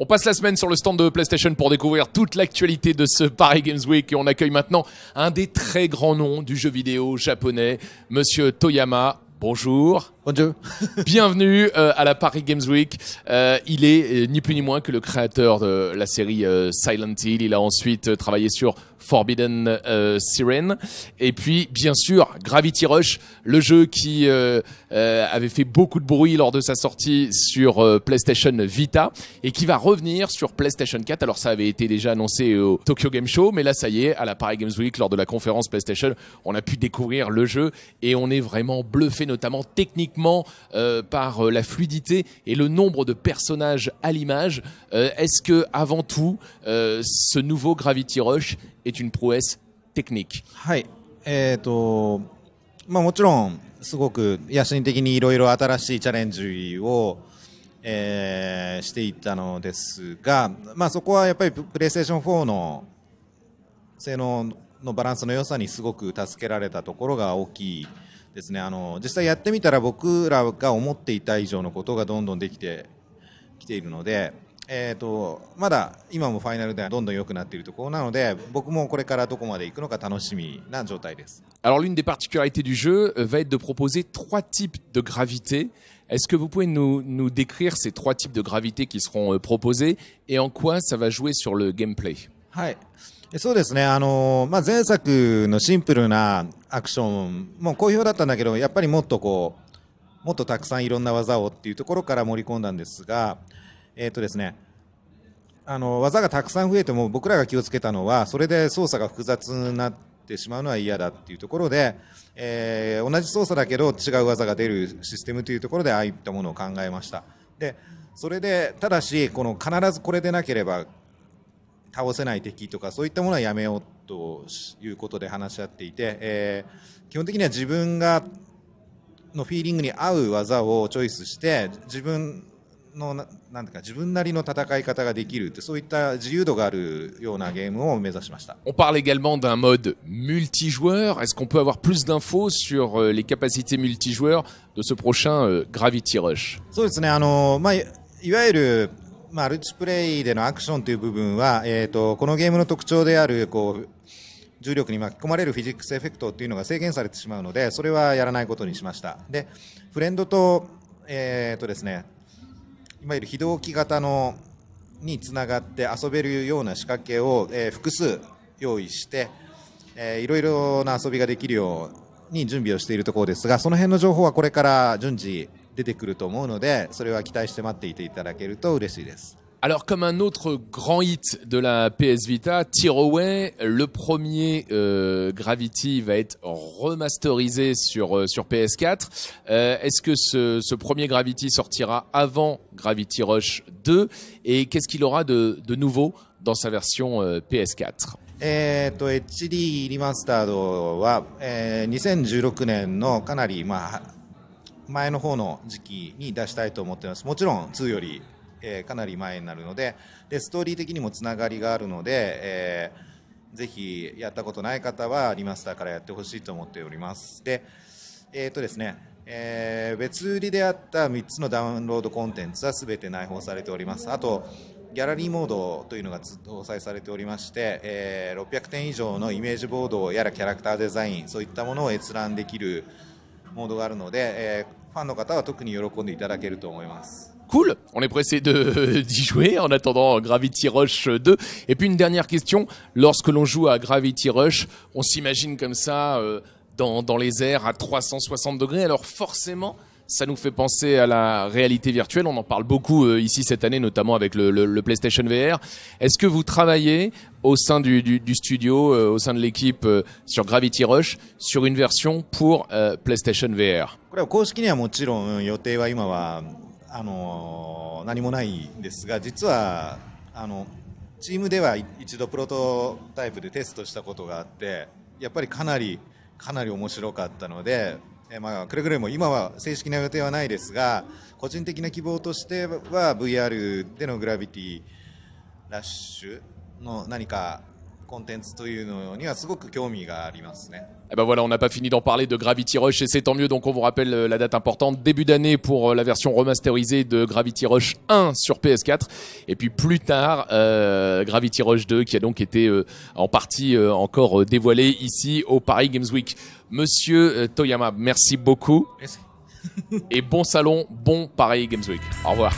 On passe la semaine sur le stand de PlayStation pour découvrir toute l'actualité de ce Paris Games Week et on accueille maintenant un des très grands noms du jeu vidéo japonais, Monsieur Toyama. Bonjour. Bienvenue euh, à la Paris Games Week. Euh, il est euh, ni plus ni moins que le créateur de la série Silent Hill. Il a ensuite travaillé sur Forbidden Siren. Et puis, bien sûr, Gravity Rush, le jeu qui avait fait beaucoup de bruit lors de sa sortie sur PlayStation Vita et qui va revenir sur PlayStation 4. Alors, ça avait été déjà annoncé au Tokyo Game Show, mais là, ça y est, à la Paris Games Week, lors de la conférence PlayStation, on a pu découvrir le jeu et on est vraiment bluffé, notamment techniquement graphiquement, euh, par euh, la fluidité et le nombre de personnages à l'image. Euh, est-ce que avant tout, euh, ce nouveau Gravity Rush est une prouesse technique まあ、もちろんすごく野心的にいろいろ新しいチャレンジを、えー、していったのですが、まあ、そこはやっぱりプレイステーション4の性能のバランスの良さにすごく助けられたところが大きいですねあの実際やってみたら僕らが思っていた以上のことがどんどんできてきているので、えーと、とまだ今もファイナルではどんどん良くなっているところなので僕もこれからどこまで行くのか楽しみな状態です。Alors l'une des particularités du jeu va être de proposer trois types de gravité. Est-ce que vous pouvez nous, nous décrire ces trois types de gravité qui seront proposés et en quoi ça va jouer sur le gameplay はい。そうですね、あのまあ、前作のシンプルなアクションも好評だったんだけどやっぱりもっとこうもっとたくさんいろんな技をっていうところから盛り込んだんですが、えーとですね、あの技がたくさん増えても僕らが気をつけたのはそれで操作が複雑になってしまうのは嫌だっていうところで、えー、同じ操作だけど違う技が出るシステムというところでああいったものを考えました。でそれでただしこの必ずこれでなければ倒せない敵とかそういったものはやめようということで話し合っていて、えー、基本的には自分がのフィーリングに合う技をチョイスして自分のなんだか自分なりの戦い方ができるってそういった自由度があるようなゲームを目指しました。On parle également d'un mode multijoueur. Est-ce qu'on peut avoir plus d'infos sur les capacités multijoueurs de ce prochain Gravity Rush? そうですね。あのまあいわゆるマルチプレイでのアクションという部分は、えーと、このゲームの特徴であるこう重力に巻き込まれるフィジックスエフェクトというのが制限されてしまうのでそれはやらないことにしましたでフレンドと,、えーとですね、いわゆる非同期型のにつながって遊べるような仕掛けを、えー、複数用意して、えー、いろいろな遊びができるように準備をしているところですがその辺の情報はこれから順次 Alors, comme un autre grand hit de la PS Vita, Tear le premier euh, Gravity va être remasterisé sur euh, sur PS4. Euh, est-ce que ce, ce, premier Gravity sortira avant Gravity Rush 2 et qu'est-ce qu'il aura de, de, nouveau dans sa version PS4 et 前の方の時期に出したいと思ってますもちろん2より、えー、かなり前になるのででストーリー的にもつながりがあるので、えー、ぜひやったことない方はリマスターからやってほしいと思っておりますでえっ、とですねえー、別売りであった3つのダウンロードコンテンツは全て内包されておりますあとギャラリーモードというのが搭載されておりまして、えー、600点以上のイメージボードやらキャラクターデザインそういったものを閲覧できるモードがあるので、え Cool on est pressé d'y jouer en attendant Gravity Rush 2. Et puis une dernière question, lorsque l'on joue à Gravity Rush, on s'imagine comme ça euh, dans, dans les airs à 360 degrés, alors forcément ça nous fait penser à la réalité virtuelle. On en parle beaucoup euh, ici cette année, notamment avec le, PlayStation VR. Est-ce que vous travaillez au sein du, studio, euh, au sein de l'équipe euh, sur Gravity Rush, sur une version pour PlayStation VR えまあ、くれぐれも今は正式な予定はないですが個人的な希望としては VR でのグラビティラッシュの何か Et eh ben voilà, on n'a pas fini d'en parler de Gravity Rush et c'est tant mieux. Donc on vous rappelle euh, la date importante, début d'année pour euh, la version remasterisée de Gravity Rush 1 sur PS4 et puis plus tard euh, Gravity Rush 2 qui a donc été en partie encore dévoilé ici au Paris Games Week. Monsieur Toyama, merci beaucoup. et bon salon, bon Paris Games Week. Au revoir.